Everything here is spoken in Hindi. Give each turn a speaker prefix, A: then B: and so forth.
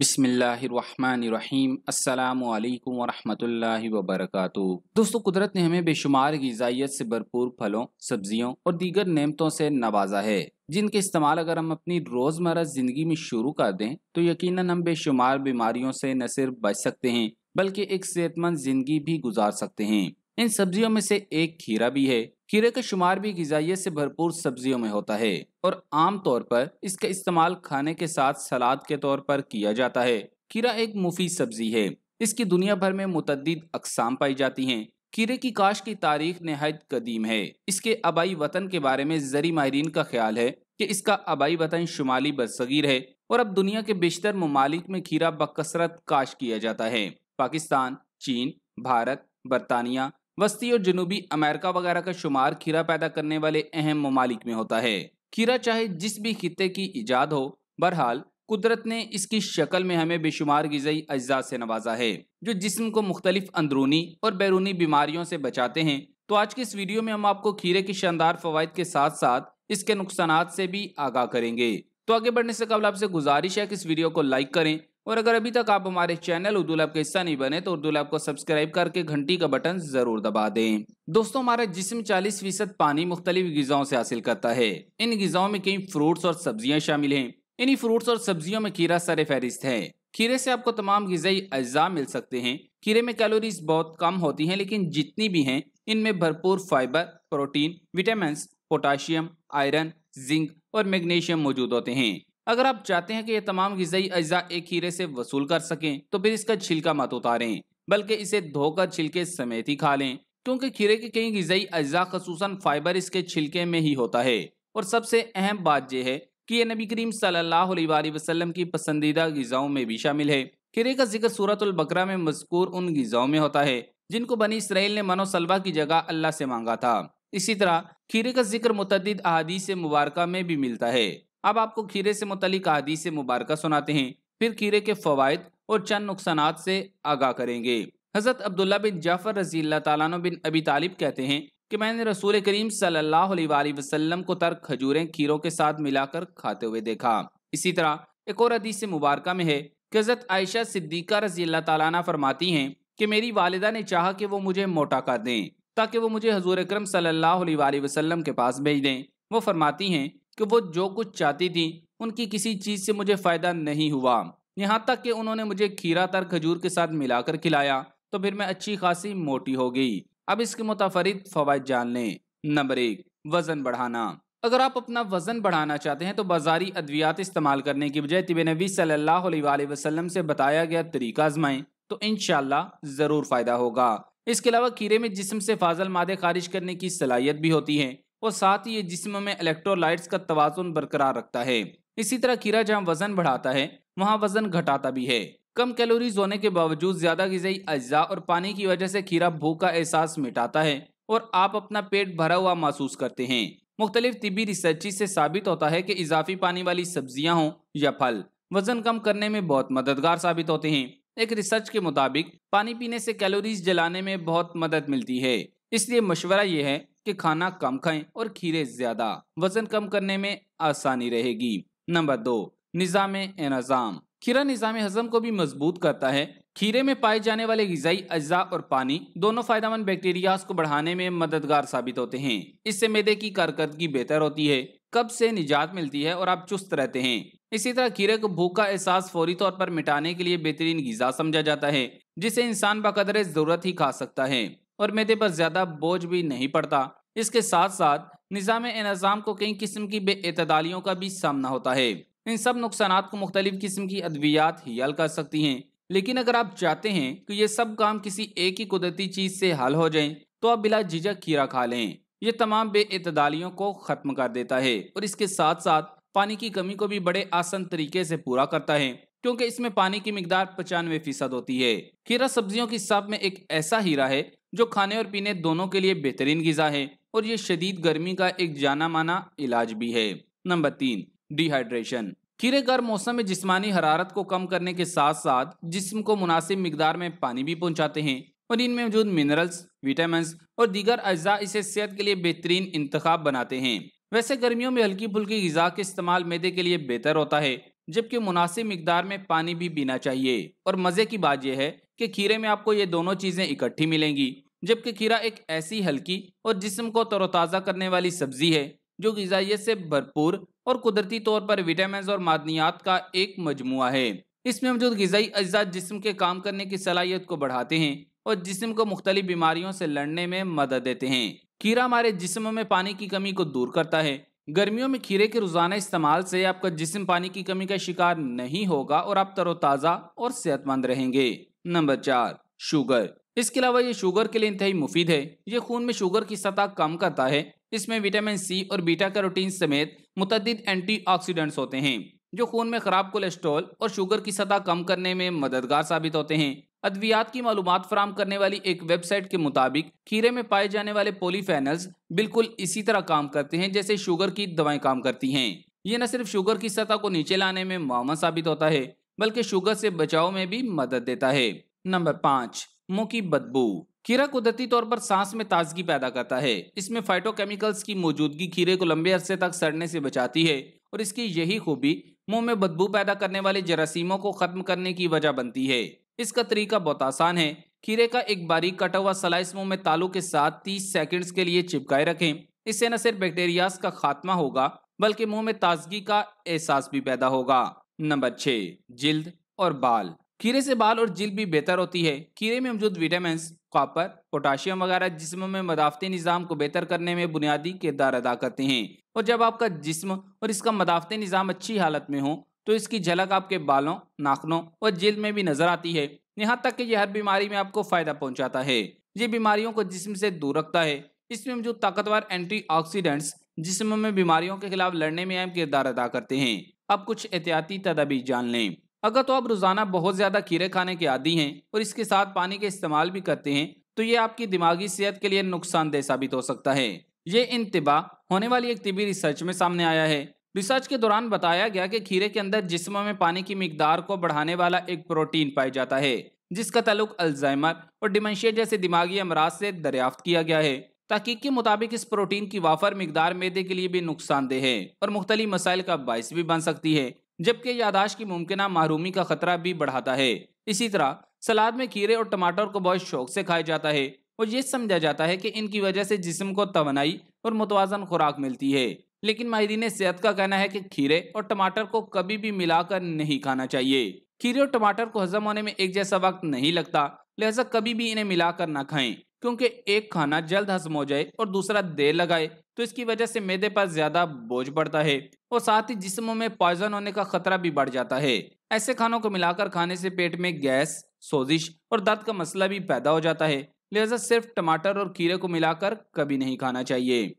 A: बिसमीम् अल्लाम वरहमल वबरक दोस्तों कुदरत ने हमें बेशुमार गजाइत से भरपूर फलों सब्जियों और दीगर नेमतों से नवाजा है जिनके इस्तेमाल अगर हम अपनी रोज़मर्रा ज़िंदगी में शुरू कर दें तो यकीनन हम बेशुमार बीमारियों से न सिर्फ बच सकते हैं बल्कि एक सेहतमंद ज़िंदगी भी गुजार सकते हैं इन सब्जियों में से एक खीरा भी है खीरे का शुमार भी गजाइयत से भरपूर सब्जियों में होता है और आम तौर पर इसका इस्तेमाल खाने के साथ सलाद के तौर पर किया जाता है खीरा एक मुफीद सब्जी है इसकी दुनिया भर में मुतद अकसाम पाई जाती हैं खीरे की काश की तारीख नहायत कदीम है इसके आबाई वतन के बारे में जरी माहरीन का ख्याल है कि इसका आबाई वतन शुमाली बरसगीर है और अब दुनिया के बेशतर ममालिक में खीरा बकसरत काश किया जाता है पाकिस्तान चीन भारत बरतानिया वस्ती और जनूबी अमेरिका वगैरह का शुमार खीरा पैदा करने वाले अहम ममालिक में होता है खीरा चाहे जिस भी खत्े की ईजाद हो बहरहाल कुदरत ने इसकी शक्ल में हमें बेशुमार गजई अज्जा से नवाजा है जो जिसम को मुख्तलिफ अंदरूनी और बैरूनी बीमारियों से बचाते हैं तो आज के इस वीडियो में हम आपको खीरे के शानदार फवायद के साथ साथ इसके नुकसान से भी आगाह करेंगे तो आगे बढ़ने से कबल आपसे गुजारिश है कि इस वीडियो को लाइक करें और अगर अभी तक आप हमारे चैनल उर्दू लैब का हिस्सा नहीं बने तो उर्दू लैब को सब्सक्राइब करके घंटी का बटन जरूर दबा दें दोस्तों हमारा जिसम 40 फीसद पानी मुख्तलिफ गों से हासिल करता है इन गजाओं में कई फ्रूट्स और सब्जियां शामिल हैं इन्हीं फ्रूट्स और सब्जियों में खीरा सर फहरिस्त है खीरे से आपको तमाम गजाई अज्जा मिल सकते हैं खीरे में कैलोरीज बहुत कम होती हैं लेकिन जितनी भी हैं इनमें भरपूर fibre protein vitamin potassium iron zinc और मैग्नीशियम मौजूद होते हैं अगर आप चाहते हैं कि ये तमाम गजाई अज्जा एक हीरे से वसूल कर सकें तो फिर इसका छिलका मत उतारें बल्कि इसे धोकर छिलके समेत ही खा लें क्योंकि खीरे के कई गजाई अज्जा खसूस फाइबर इसके छिलके में ही होता है और सबसे अहम बात यह है कि यह नबी करीम सल्लल्लाहु की पसंदीदा गजाओं में भी शामिल है खीरे का जिक्र सूरतुल में मजकूर उन गजाओं में होता है जिनको बनी इसराइल ने मनोसलवा की जगह अल्लाह से मांगा था इसी तरह खीरे का जिक्र मुतद से मुबारक में भी मिलता है अब आपको खीरे से मुतलिक अदीस मुबारक सुनाते हैं फिर खीरे के फ़वाद और चंद नुकसान से आगाह करेंगे हज़रत अब्दुल्ला बिन जाफ़र रजी बिन अबी तालिब कहते हैं कि मैंने रसूल करीम सल्लाम को तर्क खजूरें खीरों के साथ मिलाकर खाते हुए देखा इसी तरह एक और अदीस मुबारक में है कि हज़रत आयशा सिद्दीका रजी तालाना फरमाती हैं कि मेरी वालदा ने चाहा कि वो मुझे मोटा कर दें ताकि वो मुझे हजूर अक्रम सल्लल्लाहु अलैहि के पास भेज दें वो फरमाती हैं कि वो जो कुछ चाहती थी उनकी किसी चीज़ से मुझे फ़ायदा नहीं हुआ यहाँ तक कि उन्होंने मुझे खीरा तर खजूर के साथ मिलाकर खिलाया तो फिर मैं अच्छी खासी मोटी हो गई अब इसके मुताफरित फवाद जान लें नंबर एक वज़न बढ़ाना अगर आप अपना वज़न बढ़ाना चाहते हैं तो बाजारी अद्वियात इस्तेमाल करने की बजाय तिब नबी सल्ला वसलम से बताया गया तरीका आजमाएं तो इन ज़रूर फ़ायदा होगा इसके अलावा खीरे में जिसम से फाजल मादे खारिज करने की सलाहियत भी होती है और साथ ही ये जिस्म में इलेक्ट्रोलाइट्स का तोज़ुन बरकरार रखता है इसी तरह खीरा जहाँ वजन बढ़ाता है वहाँ वजन घटाता भी है कम कैलोरीज होने के बावजूद ज्यादा गजई अज्जा और पानी की वजह से खीरा भूख का एहसास मिटाता है और आप अपना पेट भरा हुआ महसूस करते हैं मुख्तलिफ तबी रिसर्ची से साबित होता है कि इजाफी पानी वाली सब्जियां हों या फल वजन कम करने में बहुत मददगार साबित होते हैं एक रिसर्च के मुताबिक पानी पीने से कैलोरीज जलाने में बहुत मदद मिलती है इसलिए मशवरा यह है कि खाना कम खाएं और खीरे ज्यादा वजन कम करने में आसानी रहेगी नंबर दो निज़ाम एनाजाम खीरा निज़ाम हजम को भी मजबूत करता है खीरे में पाए जाने वाले गजाई अज्जा और पानी दोनों फायदेमंद बैक्टीरिया को बढ़ाने में मददगार साबित होते हैं इससे मैदे की कारकर्दगी बेहतर होती है कब से निजात मिलती है और आप चुस्त रहते हैं इसी तरह खीरे को भूख का एहसास फौरी तौर पर मिटाने के लिए बेहतरीन गजा समझा जाता है जिसे इंसान बकदर जरूरत ही खा सकता है और मेदे पर ज़्यादा बोझ भी नहीं पड़ता इसके साथ साथ निज़ाम इनाजाम को कई किस्म की बेअतदालियों का भी सामना होता है इन सब नुकसान को मुख्तलिफ़ किस्म की अद्वियात ही हल कर सकती हैं लेकिन अगर आप चाहते हैं कि ये सब काम किसी एक ही कुदरती चीज़ से हल हो जाए तो आप बिला झिझक खीरा खा लें ये तमाम बेअतदालियों को ख़त्म कर देता है और इसके साथ साथ पानी की कमी को भी बड़े आसान तरीके से पूरा करता है क्योंकि इसमें पानी की मकदार पचानवे फीसद होती है खीरा सब्जियों की सब में एक ऐसा हीरा है जो खाने और पीने दोनों के लिए बेहतरीन गजा है और ये शदीद गर्मी का एक जाना माना इलाज भी है नंबर तीन डिहाइड्रेशन खीरे गर्म मौसम में जिसमानी हरारत को कम करने के साथ साथ जिस्म को मुनासिब मकदार में पानी भी पहुँचाते हैं और इनमें मौजूद मिनरल्स विटामिन और दीगर अज्जा इसे सेहत के लिए बेहतरीन इंतखा बनाते हैं वैसे गर्मियों में हल्की फुल्की गजा के इस्तेमाल मैदे के लिए बेहतर होता है जबकि मुनासिब मकदार में पानी भी पीना चाहिए और मज़े की बात यह है कि खीरे में आपको ये दोनों चीज़ें इकट्ठी मिलेंगी जबकि खीरा एक ऐसी हल्की और जिसम को तरोताज़ा करने वाली सब्जी है जो गजाइत से भरपूर और कुदरती तौर पर विटामिन और मादनियात का एक मजमु है इसमें मौजूद गजाई अज्जा जिसम के काम करने की सलाहियत को बढ़ाते हैं और जिसम को मुख्तलि बीमारियों से लड़ने में मदद देते हैं खीरा हमारे जिसम में पानी की कमी को दूर करता है गर्मियों में खीरे के रोज़ाना इस्तेमाल से आपका जिसम पानी की कमी का शिकार नहीं होगा और आप तरोताज़ा और सेहतमंद रहेंगे नंबर चार शुगर इसके अलावा ये शुगर के लिए इंतहाई मुफीद है ये खून में शुगर की सतह कम करता है इसमें विटामिन सी और बीटा कैरोटीन समेत मुतद ऑक्सीडेंट्स होते हैं जो खून में खराब कोलेस्ट्रॉल और शुगर की सतह कम करने में मददगार साबित होते हैं अद्वियात की मालूम फराम करने वाली एक वेबसाइट के मुताबिक खीरे में पाए जाने वाले पोलीफेनल्स बिल्कुल इसी तरह काम करते हैं जैसे शुगर की दवाएं काम करती हैं ये न सिर्फ शुगर की सतह को नीचे लाने में मामा साबित होता है बल्कि शुगर से बचाव में भी मदद देता है नंबर पाँच मुँह की बदबू खीरा कुदरती तौर पर सांस में ताजगी पैदा करता है इसमें फाइटोकेमिकल्स की मौजूदगी खीरे को लंबे अरसे तक सड़ने से बचाती है और इसकी यही खूबी मुंह में बदबू पैदा करने वाले जरासीमों को खत्म करने की वजह बनती है इसका तरीका बहुत आसान है खीरे का एक बारीक कटा हुआ सलाइस मुंह में तालू के साथ 30 सेकंड्स के लिए चिपकाए रखें इससे न सिर्फ बैक्टेरियाज का खात्मा होगा बल्कि मुंह में ताजगी का एहसास भी पैदा होगा नंबर छः जिल्द और बाल कीड़े से बाल और जिल्द भी बेहतर होती है कीड़े में मौजूद विटामिन कॉपर पोटाशियम वगैरह जिसम में मदाफती निज़ाम को बेहतर करने में बुनियादी किरदार अदा करते हैं और जब आपका जिस्म और इसका मदाफती निज़ाम अच्छी हालत में हो तो इसकी झलक आपके बालों नाखनों और जिल्द में भी नजर आती है यहाँ तक कि यह हर बीमारी में आपको फ़ायदा पहुँचाता है ये बीमारियों को जिसम से दूर रखता है इसमें मौजूद ताकतवर एंटी ऑक्सीडेंट्स जिसम में बीमारियों के खिलाफ लड़ने में अहम किरदार अदा करते हैं अब कुछ एहतियाती तदाबीर जान लें अगर तो आप रोज़ाना बहुत ज़्यादा कीड़े खाने के आदि हैं और इसके साथ पानी के इस्तेमाल भी करते हैं तो ये आपकी दिमागी सेहत के लिए नुकसानदेह साबित हो सकता है ये इंतबाह होने वाली एक तबी रिसर्च में सामने आया है रिसर्च के दौरान बताया गया कि खीरे के अंदर जिस्म में पानी की मकदार को बढ़ाने वाला एक प्रोटीन पाया जाता है जिसका तल्लुक अल्जाइमर और डिमेंशिया जैसे दिमागी अमराज से दरियाफ्त किया गया है तहकीक के मुताबिक इस प्रोटीन की वाफर मकदार मैदे के लिए भी नुकसानदेह है और मुख्तलि मसाइल का बायस भी बन सकती है जबकि यादाश्त की मुमकिन महरूमी का खतरा भी बढ़ाता है इसी तरह सलाद में खीरे और टमाटर को बहुत शौक से खाया जाता है और ये समझा जाता है कि इनकी वजह से जिसम को तोनाई और मुतवाजन खुराक मिलती है लेकिन माहरीन सेहत का कहना है कि खीरे और टमाटर को कभी भी मिलाकर नहीं खाना चाहिए खीरे और टमाटर को हजम होने में एक जैसा वक्त नहीं लगता लिहाजा कभी भी इन्हें मिलाकर ना खाएं क्योंकि एक खाना जल्द हजम हो जाए और दूसरा देर लगाए तो इसकी वजह से मैदे पर ज़्यादा बोझ पड़ता है और साथ ही जिसमों में पॉइजन होने का खतरा भी बढ़ जाता है ऐसे खानों को मिलाकर खाने से पेट में गैस सोजिश और दर्द का मसला भी पैदा हो जाता है लिहाजा सिर्फ टमाटर और खीरे को मिलाकर कभी नहीं खाना चाहिए